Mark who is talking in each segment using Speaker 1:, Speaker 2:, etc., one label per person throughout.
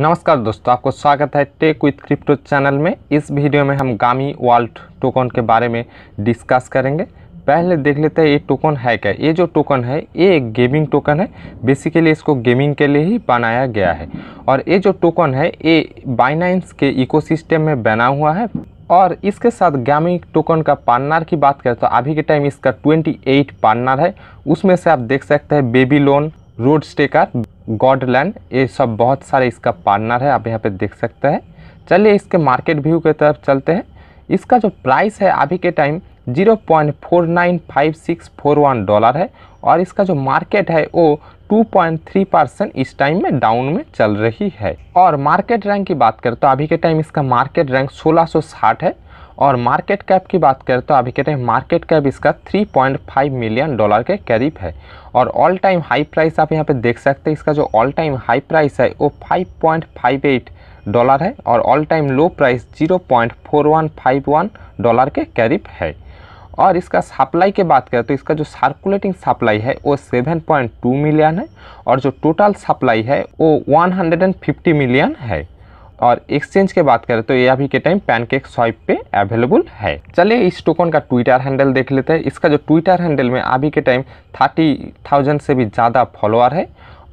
Speaker 1: नमस्कार दोस्तों आपको स्वागत है टेक विथ क्रिप्टो चैनल में इस वीडियो में हम गामी वॉल्ट टोकन के बारे में डिस्कस करेंगे पहले देख लेते हैं ये टोकन है क्या ये जो टोकन है ये एक गेमिंग टोकन है बेसिकली इसको गेमिंग के लिए ही बनाया गया है और ये जो टोकन है ये बाइनाइंस के इकोसिस्टम में बना हुआ है और इसके साथ गैमिंग टोकन का पार्टनर की बात करें तो अभी के टाइम इसका 28 पार्टनर है उसमें से आप देख सकते हैं बेबी लोन रोड स्टेकर गॉडलैंड ये सब बहुत सारे इसका पार्टनर है आप यहाँ पे देख सकते हैं चलिए इसके मार्केट व्यू की तरफ चलते हैं इसका जो प्राइस है अभी के टाइम 0.495641 डॉलर है और इसका जो मार्केट है वो 2.3 परसेंट इस टाइम में डाउन में चल रही है और मार्केट रैंक की बात करें तो अभी के टाइम इसका मार्केट रैंक साठ है और मार्केट कैप की बात करें तो अभी कहते हैं मार्केट कैप इसका 3.5 मिलियन डॉलर के करीब है और ऑल टाइम हाई प्राइस आप यहाँ पे देख सकते हैं इसका जो ऑल टाइम हाई प्राइस है वो 5.58 डॉलर है और all time low price 0.4151 dollar के करीब है और इसका सप्लाई की बात करें तो इसका जो सर्कुलेटिंग सप्लाई है वो 7.2 मिलियन है और जो टोटल सप्लाई है वो 150 मिलियन है और एक्सचेंज की बात करें तो ये अभी के टाइम पैनकेक स्वाइप पे अवेलेबल है चलिए इस टोकन का ट्विटर हैंडल देख लेते हैं इसका जो ट्विटर हैंडल में अभी के टाइम थर्टी थाउजेंड से भी ज़्यादा फॉलोअर है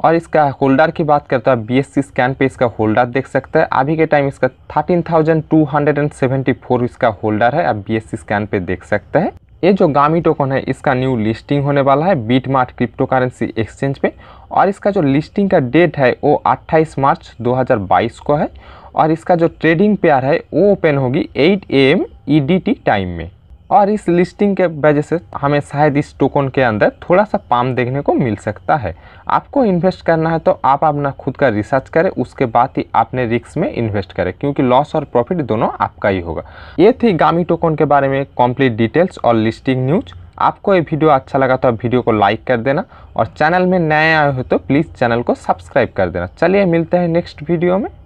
Speaker 1: और इसका होल्डर की बात करते हैं बी एस सी स्कैन पे इसका होल्डर देख सकते हैं अभी के टाइम इसका thirteen thousand two hundred and seventy four इसका होल्डर है आप बी एस सी स्कैन पे देख सकते हैं ये जो गामी टोकन है इसका न्यू लिस्टिंग होने वाला है BitMart cryptocurrency exchange पे और इसका जो लिस्टिंग का डेट है वो 28 मार्च 2022 को है और इसका जो ट्रेडिंग पेयर है वो ओपन होगी 8 ए एम ई टाइम में और इस लिस्टिंग के वजह से हमें शायद इस टोकन के अंदर थोड़ा सा पाम देखने को मिल सकता है आपको इन्वेस्ट करना है तो आप अपना खुद का रिसर्च करें उसके बाद ही आपने रिक्स में इन्वेस्ट करें क्योंकि लॉस और प्रॉफिट दोनों आपका ही होगा ये थी गामी टोकन के बारे में कॉम्प्लीट डिटेल्स और लिस्टिंग न्यूज आपको ये वीडियो अच्छा लगा तो वीडियो को लाइक कर देना और चैनल में नए आए हो तो प्लीज़ चैनल को सब्सक्राइब कर देना चलिए मिलते हैं नेक्स्ट वीडियो में